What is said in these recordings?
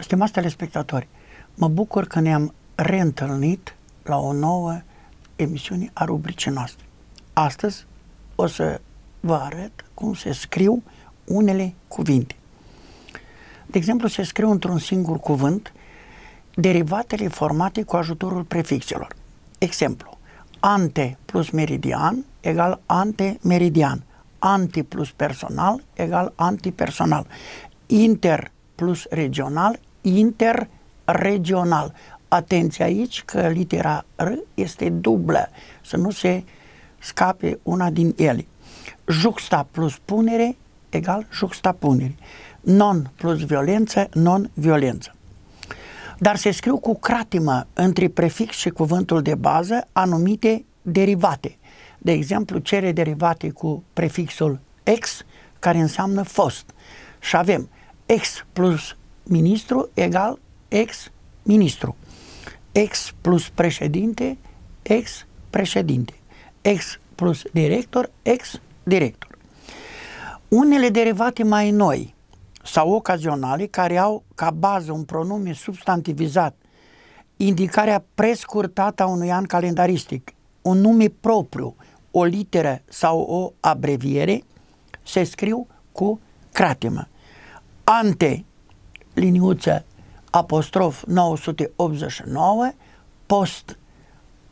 Stimați telespectatori, mă bucur că ne-am reîntâlnit la o nouă emisiune a rubricii noastre. Astăzi o să vă arăt cum se scriu unele cuvinte. De exemplu, se scriu într-un singur cuvânt derivatele formate cu ajutorul prefixelor. Exemplu, ante plus meridian egal ante meridian, anti plus personal egal antipersonal, inter plus regional interregional. Atenție aici că litera R este dublă, să nu se scape una din ele. Juxta plus punere egal juxtapunere. Non plus violență, non-violență. Dar se scriu cu cratimă între prefix și cuvântul de bază anumite derivate. De exemplu, cele derivate cu prefixul ex, care înseamnă fost. Și avem ex plus ministru egal ex-ministru. Ex plus președinte, ex-președinte. Ex plus director, ex-director. Unele derivate mai noi sau ocazionale care au ca bază un pronume substantivizat, indicarea prescurtată a unui an calendaristic, un nume propriu, o literă sau o abreviere, se scriu cu cratimă. Ante liniuță apostrof 989, post,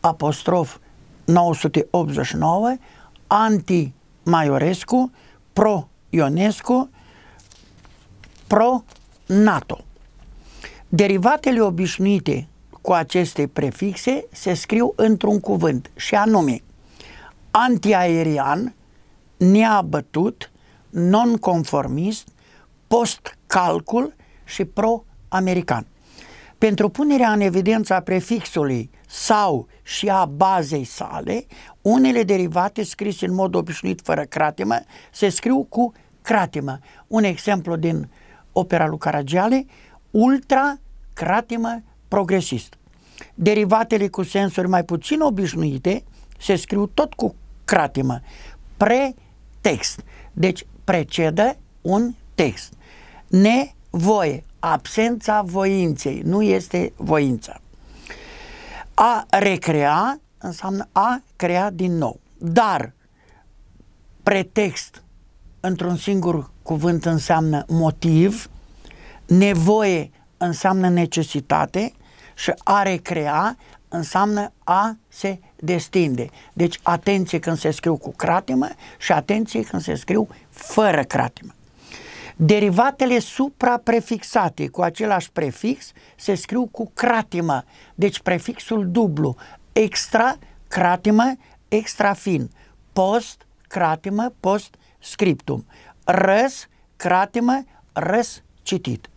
apostrof 989, anti Maiorescu, pro Ionescu, pro NATO. Derivatele obișnuite cu aceste prefixe se scriu într-un cuvânt și anume antiaerian, neabătut, nonconformist, postcalcul, și pro-american. Pentru punerea în evidență a prefixului sau și a bazei sale, unele derivate scrise în mod obișnuit fără cratimă se scriu cu cratimă. Un exemplu din opera lui Caragiale, ultra cratimă progresist. Derivatele cu sensuri mai puțin obișnuite se scriu tot cu cratimă, pretext. Deci precedă un text. Ne voie, Absența voinței nu este voința. A recrea înseamnă a crea din nou. Dar pretext într-un singur cuvânt înseamnă motiv, nevoie înseamnă necesitate și a recrea înseamnă a se destinde. Deci atenție când se scriu cu cratimă și atenție când se scriu fără cratimă. Derivatele supraprefixate cu același prefix se scriu cu cratimă, deci prefixul dublu, extra, cratimă, extra fin, post, cratimă, post, scriptum, răs, cratimă, răs, citit.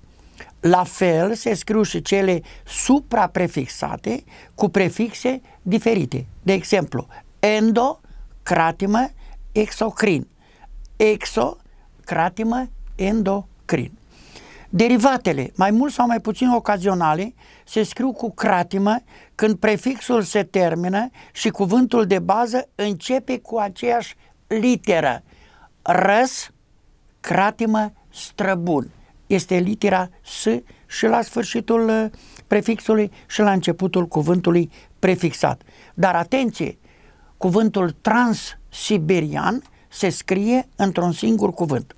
La fel se scriu și cele supraprefixate cu prefixe diferite. De exemplu, endo, cratimă, exocrin, exo, cratimă, endocrin. Derivatele, mai mult sau mai puțin ocazionale, se scriu cu cratimă când prefixul se termină și cuvântul de bază începe cu aceeași literă. Răs, cratimă, străbun. Este litera S și la sfârșitul uh, prefixului și la începutul cuvântului prefixat. Dar atenție, cuvântul transsiberian se scrie într-un singur cuvânt.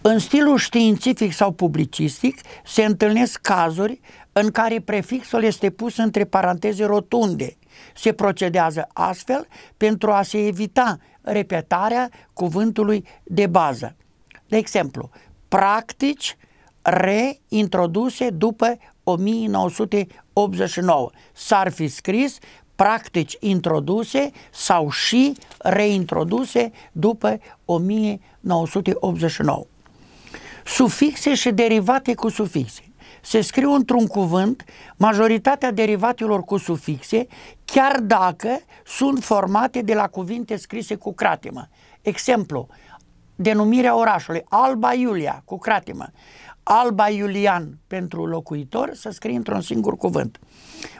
În stilul științific sau publicistic se întâlnesc cazuri în care prefixul este pus între paranteze rotunde. Se procedează astfel pentru a se evita repetarea cuvântului de bază. De exemplu, practici reintroduse după 1989. S-ar fi scris practici introduse sau și reintroduse după 1989. Sufixe și derivate cu sufixe. Se scriu într-un cuvânt majoritatea derivatelor cu sufixe, chiar dacă sunt formate de la cuvinte scrise cu cratimă. Exemplu, denumirea orașului, Alba Iulia, cu cratimă. Alba Iulian pentru locuitor, să scrie într-un singur cuvânt.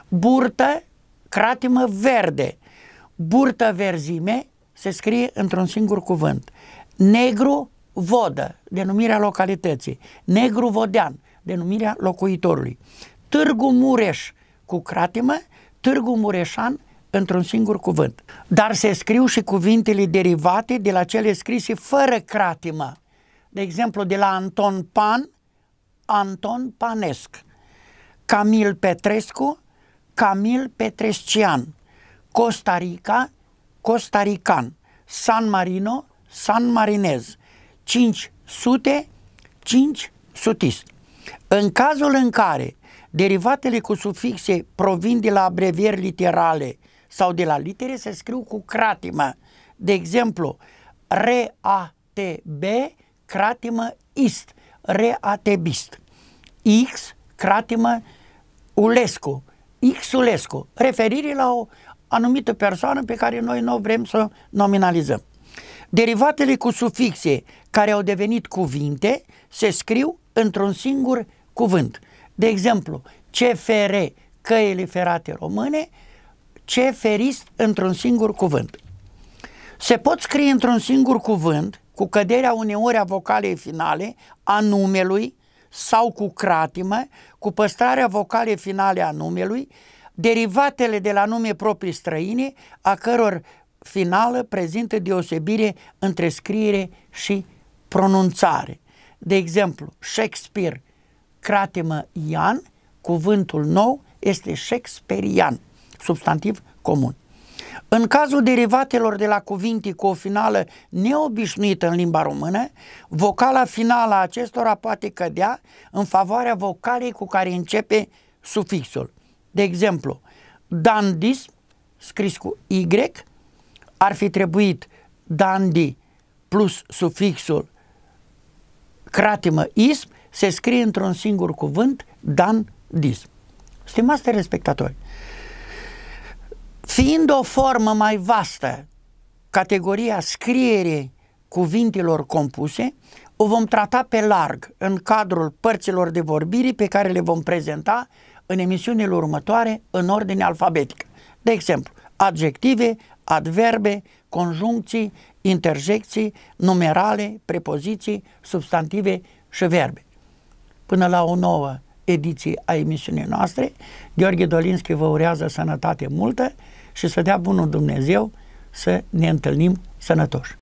Burtă cratimă verde, burtă verzime, se scrie într-un singur cuvânt. Negru vodă, denumirea localității. Negru vodean, denumirea locuitorului. Târgu Mureș cu cratimă, Târgu Mureșan într-un singur cuvânt. Dar se scriu și cuvintele derivate de la cele scrise fără cratimă. De exemplu, de la Anton Pan, Anton Panesc, Camil Petrescu, Camil Petrescian, Costa Rica, costarican, San Marino, San Marinez, 500, sute, 5 sutist. În cazul în care derivatele cu sufixe provin de la abrevieri literale sau de la litere, se scriu cu cratimă. De exemplu, RATB, cratimă ist, reatebist. X, cratimă ulescu. Xulescu, referire la o anumită persoană pe care noi nu vrem să nominalizăm. Derivatele cu sufixe care au devenit cuvinte se scriu într-un singur cuvânt. De exemplu, CFR, căile ferate române, CFRist într-un singur cuvânt. Se pot scrie într-un singur cuvânt, cu căderea uneori a vocalei finale, a numelui, sau cu cratimă, cu păstrarea vocale finale a numelui, derivatele de la nume proprii străine, a căror finală prezintă deosebire între scriere și pronunțare. De exemplu, Shakespeare, cratimă Ian, cuvântul nou este Shakespearean, substantiv comun. În cazul derivatelor de la cuvinte cu o finală neobișnuită în limba română, vocala finală a acestora poate cădea în favoarea vocalei cu care începe sufixul. De exemplu, dandis, scris cu Y, ar fi trebuit dandi plus sufixul cratimă ism se scrie într-un singur cuvânt dandism. Stimați respectatori, Fiind o formă mai vastă, categoria scrierii cuvintelor compuse, o vom trata pe larg în cadrul părților de vorbire pe care le vom prezenta în emisiunile următoare în ordine alfabetică. De exemplu, adjective, adverbe, conjuncții, interjecții, numerale, prepoziții, substantive și verbe. Până la o nouă ediție a emisiunii noastre, Gheorghe Dolinski vă urează sănătate multă, și să dea bunul Dumnezeu să ne întâlnim sănătoși.